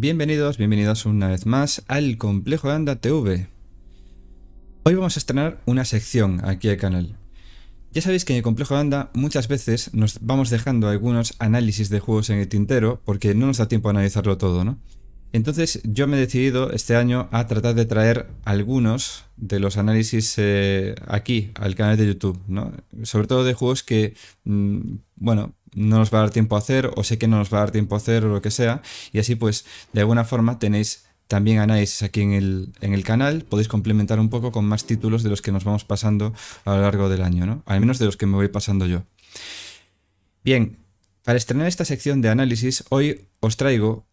Bienvenidos, bienvenidos una vez más al Complejo de Anda TV. Hoy vamos a estrenar una sección aquí al canal. Ya sabéis que en el Complejo de Anda muchas veces nos vamos dejando algunos análisis de juegos en el tintero porque no nos da tiempo a analizarlo todo, ¿no? Entonces yo me he decidido este año a tratar de traer algunos de los análisis eh, aquí al canal de YouTube, ¿no? Sobre todo de juegos que, mm, bueno, no nos va a dar tiempo a hacer o sé que no nos va a dar tiempo a hacer o lo que sea. Y así pues de alguna forma tenéis también análisis aquí en el, en el canal. Podéis complementar un poco con más títulos de los que nos vamos pasando a lo largo del año, ¿no? Al menos de los que me voy pasando yo. Bien, para estrenar esta sección de análisis, hoy os traigo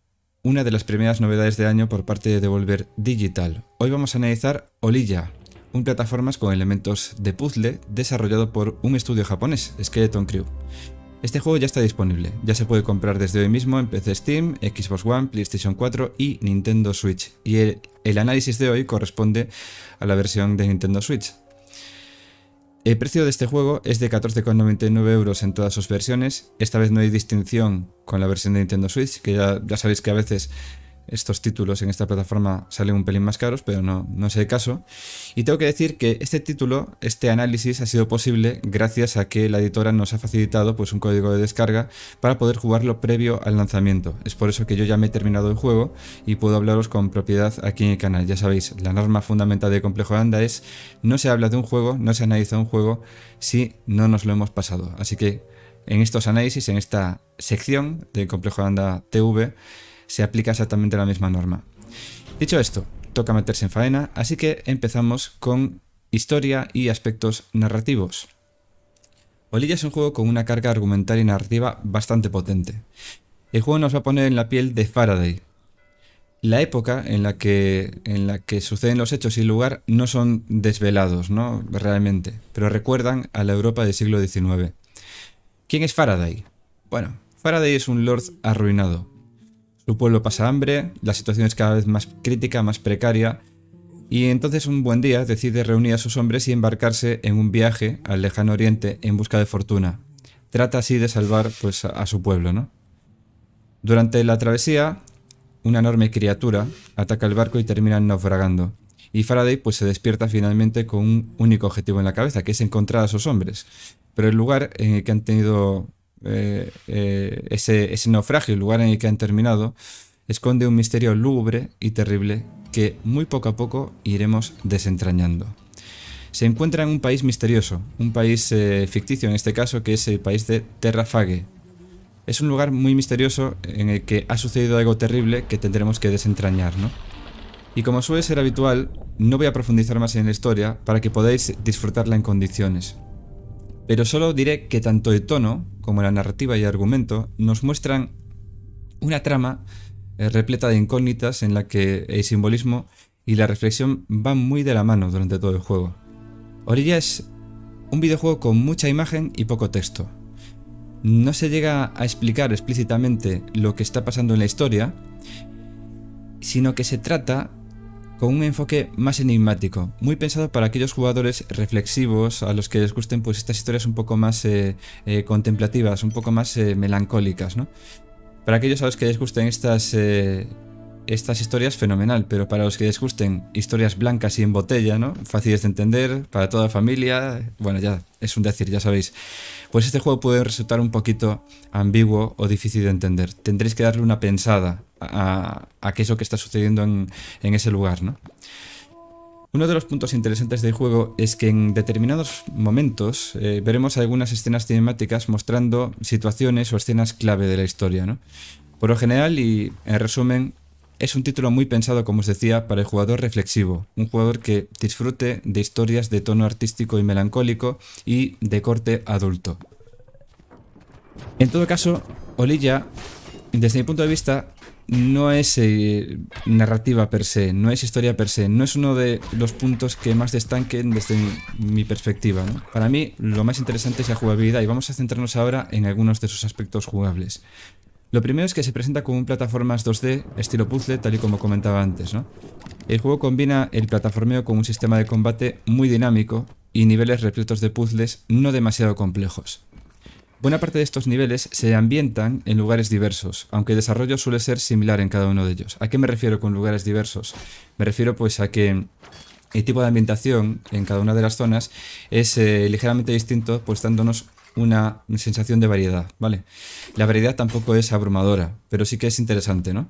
una de las primeras novedades de año por parte de Devolver Digital. Hoy vamos a analizar Olilla, un plataformas con elementos de puzzle desarrollado por un estudio japonés, Skeleton Crew. Este juego ya está disponible, ya se puede comprar desde hoy mismo en PC Steam, Xbox One, PlayStation 4 y Nintendo Switch. Y el, análisis de hoy corresponde a la versión de Nintendo Switch. El precio de este juego es de 14,99 euros en todas sus versiones. Esta vez no hay distinción con la versión de Nintendo Switch, que ya sabéis que a veces estos títulos en esta plataforma salen un pelín más caros, pero no, no es el caso. Y tengo que decir que este título, este análisis, ha sido posible gracias a que la editora nos ha facilitado pues, un código de descarga para poder jugarlo previo al lanzamiento. Es por eso que yo ya me he terminado el juego y puedo hablaros con propiedad aquí en el canal. Ya sabéis, la norma fundamental de Complejo Anda es no se habla de un juego, no se analiza un juego si no nos lo hemos pasado. Así que en estos análisis, en esta sección de Complejo Anda TV, se aplica exactamente la misma norma. Dicho esto, toca meterse en faena, así que empezamos con historia y aspectos narrativos. Olilla es un juego con una carga argumental y narrativa bastante potente. El juego nos va a poner en la piel de Faraday. La época en la que, en la que suceden los hechos y el lugar no son desvelados, ¿no? Realmente, pero recuerdan a la Europa del siglo XIX. ¿Quién es Faraday? Bueno, Faraday es un lord arruinado, su pueblo pasa hambre, la situación es cada vez más crítica, más precaria, y entonces un buen día decide reunir a sus hombres y embarcarse en un viaje al lejano oriente en busca de fortuna. Trata así de salvar pues, a su pueblo, ¿no? Durante la travesía, una enorme criatura ataca el barco y termina naufragando. Y Faraday pues, se despierta finalmente con un único objetivo en la cabeza, que es encontrar a sus hombres. Pero el lugar en el que han tenido eh, eh, ese, naufragio, el lugar en el que han terminado, esconde un misterio lúgubre y terrible que muy poco a poco iremos desentrañando. Se encuentra en un país misterioso, un país eh, ficticio en este caso, que es el país de Terrafage. Es un lugar muy misterioso en el que ha sucedido algo terrible que tendremos que desentrañar, ¿no? Y como suele ser habitual, no voy a profundizar más en la historia para que podáis disfrutarla en condiciones. Pero solo diré que tanto el tono como la narrativa y el argumento nos muestran una trama eh, repleta de incógnitas en la que el simbolismo y la reflexión van muy de la mano durante todo el juego. Orilla es un videojuego con mucha imagen y poco texto. No se llega a explicar explícitamente lo que está pasando en la historia, sino que se trata con un enfoque más enigmático, muy pensado para aquellos jugadores reflexivos a los que les gusten pues estas historias un poco más eh, eh, contemplativas, un poco más eh, melancólicas, ¿no? Para aquellos a los que les gusten estas estas historias fenomenal, pero para los que les gusten historias blancas y en botella, ¿no? Fáciles de entender, para toda familia, bueno, ya es un decir, ya sabéis. Pues este juego puede resultar un poquito ambiguo o difícil de entender. Tendréis que darle una pensada a, a qué es lo que está sucediendo en, ese lugar, ¿no? Uno de los puntos interesantes del juego es que en determinados momentos eh, veremos algunas escenas cinemáticas mostrando situaciones o escenas clave de la historia. ¿no? Por lo general y en resumen, es un título muy pensado, como os decía, para el jugador reflexivo, un jugador que disfrute de historias de tono artístico y melancólico y de corte adulto. En todo caso, Olilla, desde mi punto de vista, no es eh, narrativa per se, no es historia per se, no es uno de los puntos que más destanquen desde mi, perspectiva. Para mí lo más interesante es la jugabilidad y vamos a centrarnos ahora en algunos de sus aspectos jugables. Lo primero es que se presenta como un plataformas 2D estilo puzzle, tal y como comentaba antes, El juego combina el plataformeo con un sistema de combate muy dinámico y niveles repletos de puzzles no demasiado complejos. Buena parte de estos niveles se ambientan en lugares diversos, aunque el desarrollo suele ser similar en cada uno de ellos. ¿A qué me refiero con lugares diversos? Me refiero pues a que el tipo de ambientación en cada una de las zonas es eh, ligeramente distinto, pues dándonos una sensación de variedad, ¿vale? La variedad tampoco es abrumadora, pero sí que es interesante, ¿no?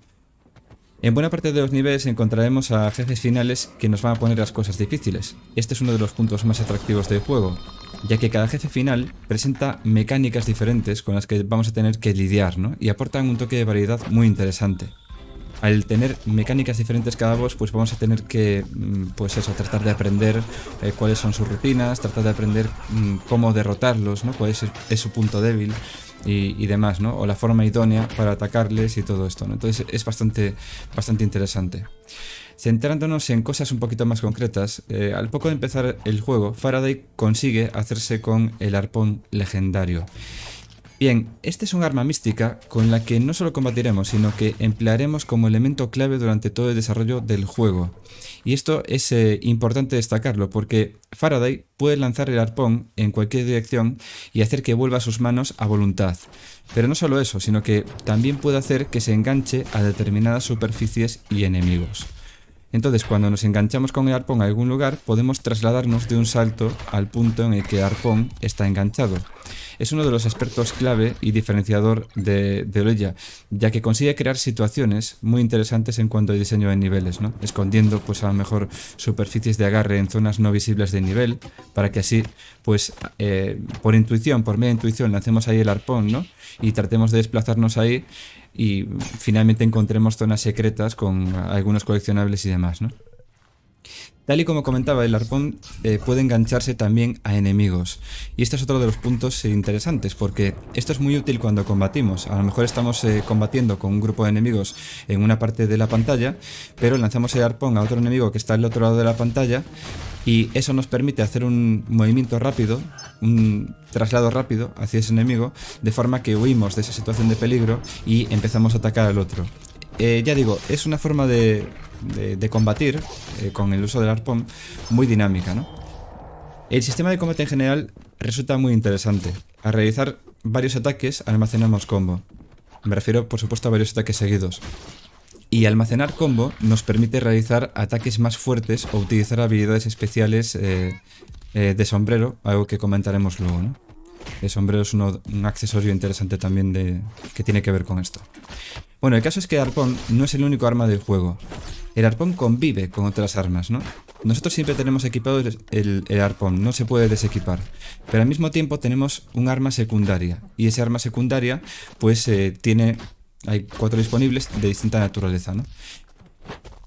En buena parte de los niveles encontraremos a jefes finales que nos van a poner las cosas difíciles. Este es uno de los puntos más atractivos del juego, ya que cada jefe final presenta mecánicas diferentes con las que vamos a tener que lidiar, ¿no? Y aportan un toque de variedad muy interesante al tener mecánicas diferentes cada boss, pues vamos a tener que, mm, pues eso, tratar de aprender eh, cuáles son sus rutinas, tratar de aprender mm, cómo derrotarlos, ¿no? Cuál es, su punto débil. Y, demás, ¿no? O la forma idónea para atacarles y todo esto, ¿no? Entonces es bastante, bastante interesante. Centrándonos en cosas un poquito más concretas, eh, al poco de empezar el juego, Faraday consigue hacerse con el arpón legendario. Bien, este es un arma mística con la que no solo combatiremos, sino que emplearemos como elemento clave durante todo el desarrollo del juego. Y esto es eh, importante destacarlo, porque Faraday puede lanzar el arpón en cualquier dirección y hacer que vuelva a sus manos a voluntad. Pero no solo eso, sino que también puede hacer que se enganche a determinadas superficies y enemigos. Entonces cuando nos enganchamos con el arpón a algún lugar podemos trasladarnos de un salto al punto en el que el arpón está enganchado. Es uno de los aspectos clave y diferenciador de, de ya que consigue crear situaciones muy interesantes en cuanto al diseño de niveles, ¿no? escondiendo pues a lo mejor superficies de agarre en zonas no visibles de nivel, para que así pues eh, por intuición, por media intuición, lancemos ahí el arpón ¿no? y tratemos de desplazarnos ahí y finalmente encontremos zonas secretas con algunos coleccionables y demás, ¿no? Tal y como comentaba, el arpón eh, puede engancharse también a enemigos. Y este es otro de los puntos eh, interesantes, porque esto es muy útil cuando combatimos. A lo mejor estamos eh, combatiendo con un grupo de enemigos en una parte de la pantalla, pero lanzamos el arpón a otro enemigo que está al otro lado de la pantalla, y eso nos permite hacer un movimiento rápido, un traslado rápido hacia ese enemigo, de forma que huimos de esa situación de peligro y empezamos a atacar al otro. ya digo, es una forma de de, combatir eh, con el uso del arpón muy dinámica, ¿no? El sistema de combate en general resulta muy interesante. Al realizar varios ataques almacenamos combo. Me refiero, por supuesto, a varios ataques seguidos. Y almacenar combo nos permite realizar ataques más fuertes o utilizar habilidades especiales eh, eh, de sombrero, algo que comentaremos luego, ¿no? El sombrero es un accesorio interesante también de, que tiene que ver con esto. Bueno, el caso es que el Arpón no es el único arma del juego. El arpón convive con otras armas, ¿no? Nosotros siempre tenemos equipado el, arpón, no se puede desequipar. Pero al mismo tiempo tenemos un arma secundaria. Y ese arma secundaria, pues eh, tiene... Hay cuatro disponibles de distinta naturaleza, ¿no?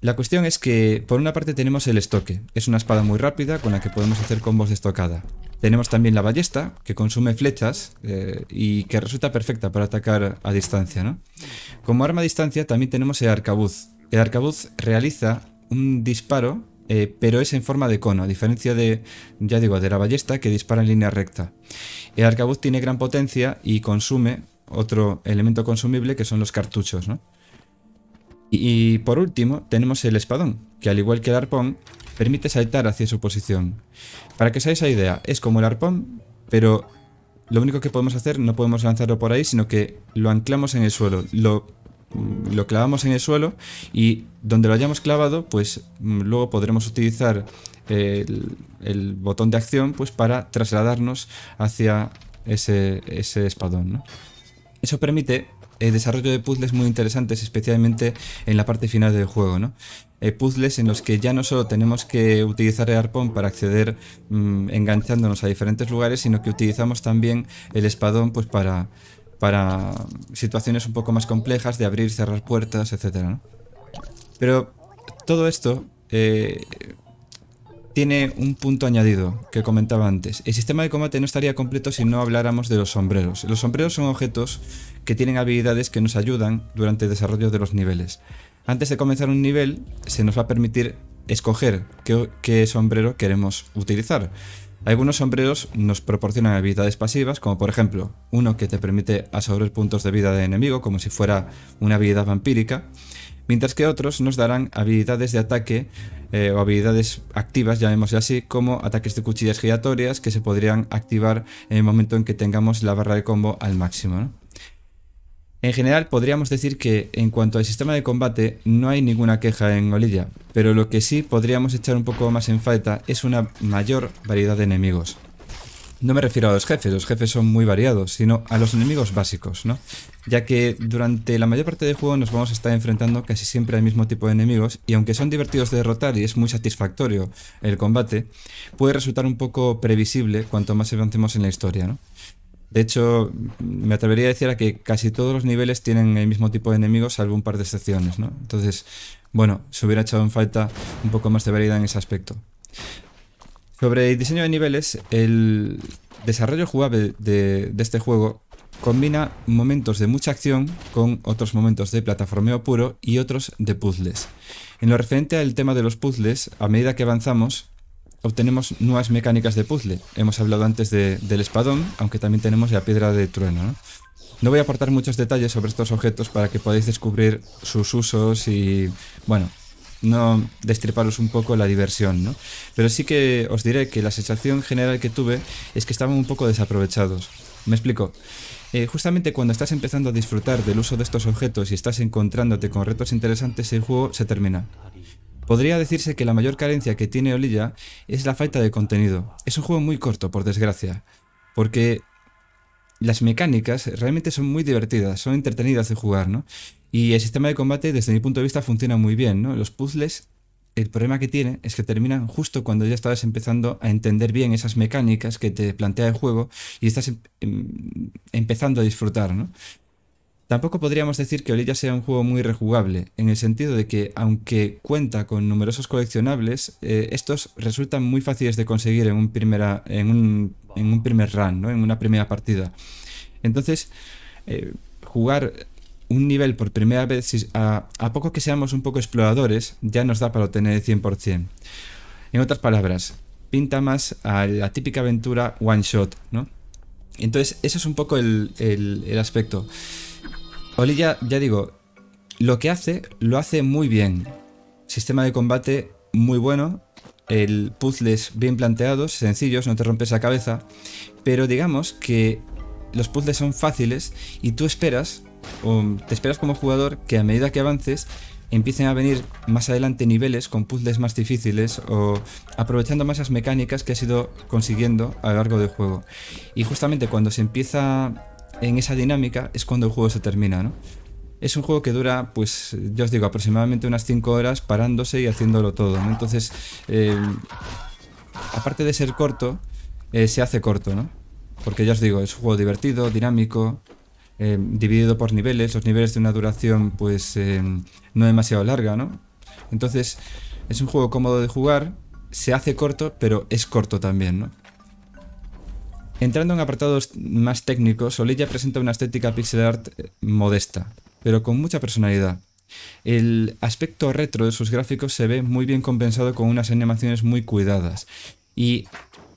La cuestión es que, por una parte, tenemos el estoque. Es una espada muy rápida con la que podemos hacer combos de estocada. Tenemos también la ballesta, que consume flechas eh, y que resulta perfecta para atacar a distancia. ¿no? Como arma a distancia también tenemos el arcabuz. El arcabuz realiza un disparo, eh, pero es en forma de cono, a diferencia de, ya digo, de la ballesta que dispara en línea recta. El arcabuz tiene gran potencia y consume otro elemento consumible que son los cartuchos. ¿no? Y, y por último tenemos el espadón, que al igual que el arpón, permite saltar hacia su posición. Para que seáis esa idea, es como el arpón, pero lo único que podemos hacer, no podemos lanzarlo por ahí, sino que lo anclamos en el suelo, lo, mm, clavamos en el suelo y donde lo hayamos clavado, pues mm, luego podremos utilizar eh, el, botón de acción pues para trasladarnos hacia ese, espadón. Eso permite el desarrollo de puzzles muy interesantes, especialmente en la parte final del juego, ¿no? Eh, puzzles en los que ya no solo tenemos que utilizar el arpón para acceder mm, enganchándonos a diferentes lugares, sino que utilizamos también el espadón pues para, para situaciones un poco más complejas de abrir, y cerrar puertas, etc. Pero todo esto eh, tiene un punto añadido que comentaba antes. El sistema de combate no estaría completo si no habláramos de los sombreros. Los sombreros son objetos que tienen habilidades que nos ayudan durante el desarrollo de los niveles. Antes de comenzar un nivel, se nos va a permitir escoger qué, sombrero queremos utilizar. Algunos sombreros nos proporcionan habilidades pasivas, como por ejemplo uno que te permite absorber puntos de vida de enemigo, como si fuera una habilidad vampírica, mientras que otros nos darán habilidades de ataque eh, o habilidades activas, llamémosle así, como ataques de cuchillas giratorias que se podrían activar en el momento en que tengamos la barra de combo al máximo. En general, podríamos decir que en cuanto al sistema de combate no hay ninguna queja en olilla pero lo que sí podríamos echar un poco más en falta es una mayor variedad de enemigos. No me refiero a los jefes, los jefes son muy variados, sino a los enemigos básicos, ¿no? Ya que durante la mayor parte del juego nos vamos a estar enfrentando casi siempre al mismo tipo de enemigos, y aunque son divertidos de derrotar y es muy satisfactorio el combate, puede resultar un poco previsible cuanto más avancemos en la historia, ¿no? De hecho, me atrevería a decir a que casi todos los niveles tienen el mismo tipo de enemigos, salvo un par de excepciones, ¿no? Entonces, bueno, se hubiera echado en falta un poco más de variedad en ese aspecto. Sobre el diseño de niveles, el desarrollo jugable de, de este juego combina momentos de mucha acción con otros momentos de plataformeo puro y otros de puzzles. En lo referente al tema de los puzzles, a medida que avanzamos, obtenemos nuevas mecánicas de puzzle. Hemos hablado antes del espadón, aunque también tenemos la piedra de trueno. ¿no? voy a aportar muchos detalles sobre estos objetos para que podáis descubrir sus usos y, bueno, no destriparos un poco la diversión, ¿no? Pero sí que os diré que la sensación general que tuve es que estaban un poco desaprovechados. Me explico. Eh, justamente cuando estás empezando a disfrutar del uso de estos objetos y estás encontrándote con retos interesantes, el juego se termina. Podría decirse que la mayor carencia que tiene Olilla es la falta de contenido. Es un juego muy corto, por desgracia, porque las mecánicas realmente son muy divertidas, son entretenidas de jugar, ¿no? Y el sistema de combate, desde mi punto de vista, funciona muy bien, ¿no? Los puzzles, el problema que tiene es que terminan justo cuando ya estabas empezando a entender bien esas mecánicas que te plantea el juego y estás em, em, empezando a disfrutar, ¿no? Tampoco podríamos decir que Olilla sea un juego muy rejugable, en el sentido de que, aunque cuenta con numerosos coleccionables, eh, estos resultan muy fáciles de conseguir en un, primera, en un, primer run, ¿no? en una primera partida. Entonces, eh, jugar un nivel por primera vez, a, poco que seamos un poco exploradores, ya nos da para obtener el 100%. En otras palabras, pinta más a la típica aventura one shot, ¿no? Entonces, eso es un poco el aspecto. Oli ya, digo, lo que hace, lo hace muy bien. Sistema de combate muy bueno, el puzzles bien planteados, sencillos, no te rompes la cabeza, pero digamos que los puzzles son fáciles y tú esperas, o te esperas como jugador, que a medida que avances empiecen a venir más adelante niveles con puzzles más difíciles o aprovechando más las mecánicas que has ido consiguiendo a lo largo del juego. Y justamente cuando se empieza en esa dinámica es cuando el juego se termina, ¿no? Es un juego que dura, pues, yo os digo, aproximadamente unas 5 horas parándose y haciéndolo todo, Entonces, eh, aparte de ser corto, eh, se hace corto, ¿no? Porque ya os digo, es un juego divertido, dinámico, eh, dividido por niveles, los niveles de una duración, pues, no demasiado larga, ¿no? Entonces, es un juego cómodo de jugar, se hace corto, pero es corto también, ¿no? Entrando en apartados más técnicos, Olilla presenta una estética pixel art eh, modesta, pero con mucha personalidad. El aspecto retro de sus gráficos se ve muy bien compensado con unas animaciones muy cuidadas. Y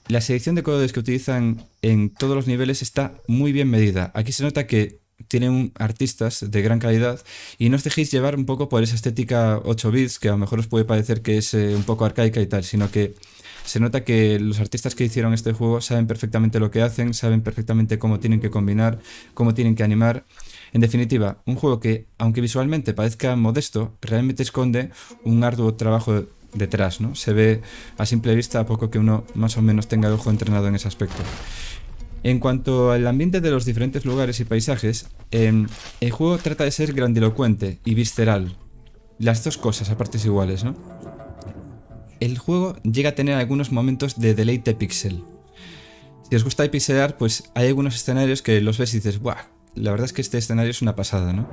la selección de colores que utilizan en todos los niveles está muy bien medida. Aquí se nota que tienen artistas de gran calidad y no os dejéis llevar un poco por esa estética 8 bits que a lo mejor os puede parecer que es eh, un poco arcaica y tal, sino que se nota que los artistas que hicieron este juego saben perfectamente lo que hacen, saben perfectamente cómo tienen que combinar, cómo tienen que animar. En definitiva, un juego que, aunque visualmente parezca modesto, realmente esconde un arduo trabajo detrás, ¿no? Se ve a simple vista a poco que uno más o menos tenga el ojo entrenado en ese aspecto. En cuanto al ambiente de los diferentes lugares y paisajes, em, el juego trata de ser grandilocuente y visceral. Las dos cosas a partes iguales, ¿no? el juego llega a tener algunos momentos de deleite pixel. Si os gusta pixelar, pues hay algunos escenarios que los ves y dices, ¡buah! La verdad es que este escenario es una pasada, ¿no?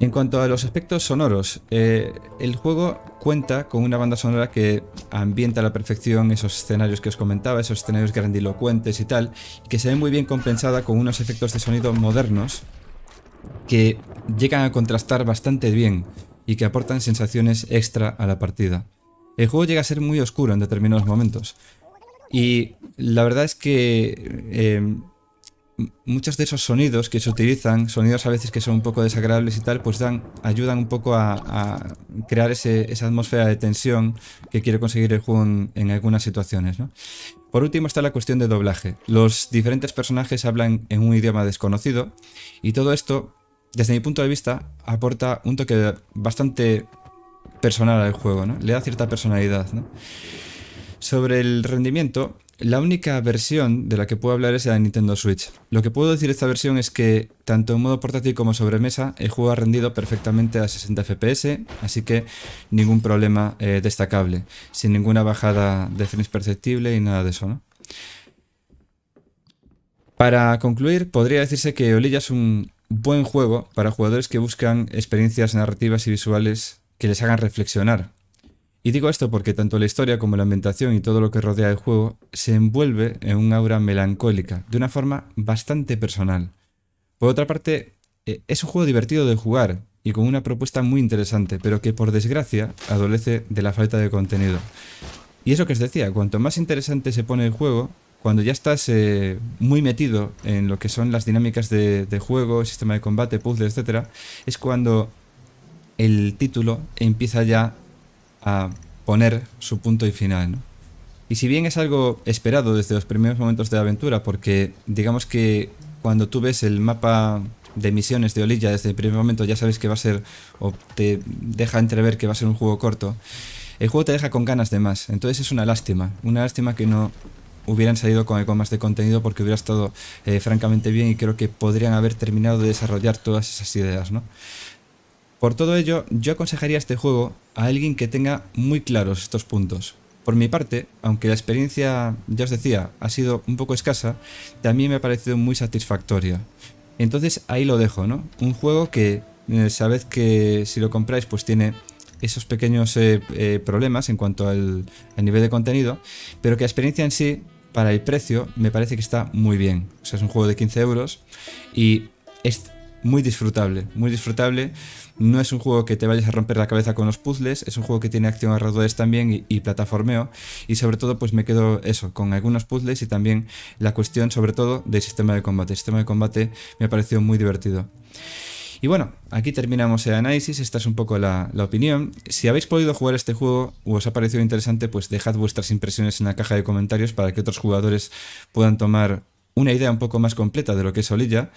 En cuanto a los aspectos sonoros, eh, el juego cuenta con una banda sonora que ambienta a la perfección esos escenarios que os comentaba, esos escenarios grandilocuentes y tal, y que se ve muy bien compensada con unos efectos de sonido modernos que llegan a contrastar bastante bien y que aportan sensaciones extra a la partida. El juego llega a ser muy oscuro en determinados momentos. Y la verdad es que eh, muchos de esos sonidos que se utilizan, sonidos a veces que son un poco desagradables y tal, pues dan, ayudan un poco a, crear esa atmósfera de tensión que quiere conseguir el juego en, algunas situaciones. Por último está la cuestión de doblaje. Los diferentes personajes hablan en un idioma desconocido y todo esto, desde mi punto de vista, aporta un toque bastante personal al juego, ¿no? Le da cierta personalidad, Sobre el rendimiento, la única versión de la que puedo hablar es la de Nintendo Switch. Lo que puedo decir de esta versión es que, tanto en modo portátil como sobre mesa el juego ha rendido perfectamente a 60 FPS, así que ningún problema eh, destacable, sin ninguna bajada de frames perceptible y nada de eso, Para concluir, podría decirse que Olilla es un buen juego para jugadores que buscan experiencias narrativas y visuales que les hagan reflexionar. Y digo esto porque tanto la historia como la ambientación y todo lo que rodea el juego se envuelve en un aura melancólica, de una forma bastante personal. Por otra parte, eh, es un juego divertido de jugar y con una propuesta muy interesante, pero que por desgracia adolece de la falta de contenido. Y eso que os decía, cuanto más interesante se pone el juego, cuando ya estás eh, muy metido en lo que son las dinámicas de, juego, sistema de combate, puzzle, etc., es cuando el título empieza ya a poner su punto y final. Y si bien es algo esperado desde los primeros momentos de la aventura, porque digamos que cuando tú ves el mapa de misiones de Olilla desde el primer momento ya sabes que va a ser, o te deja entrever que va a ser un juego corto, el juego te deja con ganas de más. Entonces es una lástima, una lástima que no hubieran salido con, algo más de contenido porque hubiera estado eh, francamente bien y creo que podrían haber terminado de desarrollar todas esas ideas, ¿no? Por todo ello, yo aconsejaría este juego a alguien que tenga muy claros estos puntos. Por mi parte, aunque la experiencia, ya os decía, ha sido un poco escasa, también me ha parecido muy satisfactoria. Entonces ahí lo dejo, ¿no? Un juego que eh, sabed que si lo compráis pues tiene esos pequeños eh, eh, problemas en cuanto al, al, nivel de contenido, pero que la experiencia en sí, para el precio, me parece que está muy bien. O sea, es un juego de 15 euros y es muy disfrutable, muy disfrutable. No es un juego que te vayas a romper la cabeza con los puzzles, es un juego que tiene acción a redores también y, plataformeo. Y sobre todo, pues me quedo eso, con algunos puzzles y también la cuestión, sobre todo, del sistema de combate. El sistema de combate me ha parecido muy divertido. Y bueno, aquí terminamos el análisis, esta es un poco la, la, opinión. Si habéis podido jugar este juego o os ha parecido interesante, pues dejad vuestras impresiones en la caja de comentarios para que otros jugadores puedan tomar una idea un poco más completa de lo que es Olilla.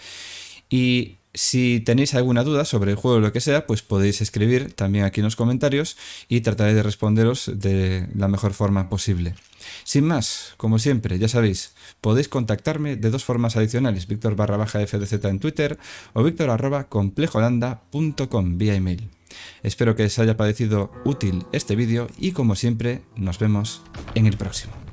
Y si tenéis alguna duda sobre el juego o lo que sea, pues podéis escribir también aquí en los comentarios y trataré de responderos de la mejor forma posible. Sin más, como siempre, ya sabéis, podéis contactarme de dos formas adicionales, víctor barra baja fdz en Twitter o víctor arroba complejolanda.com vía email. Espero que os haya parecido útil este vídeo y como siempre, nos vemos en el próximo.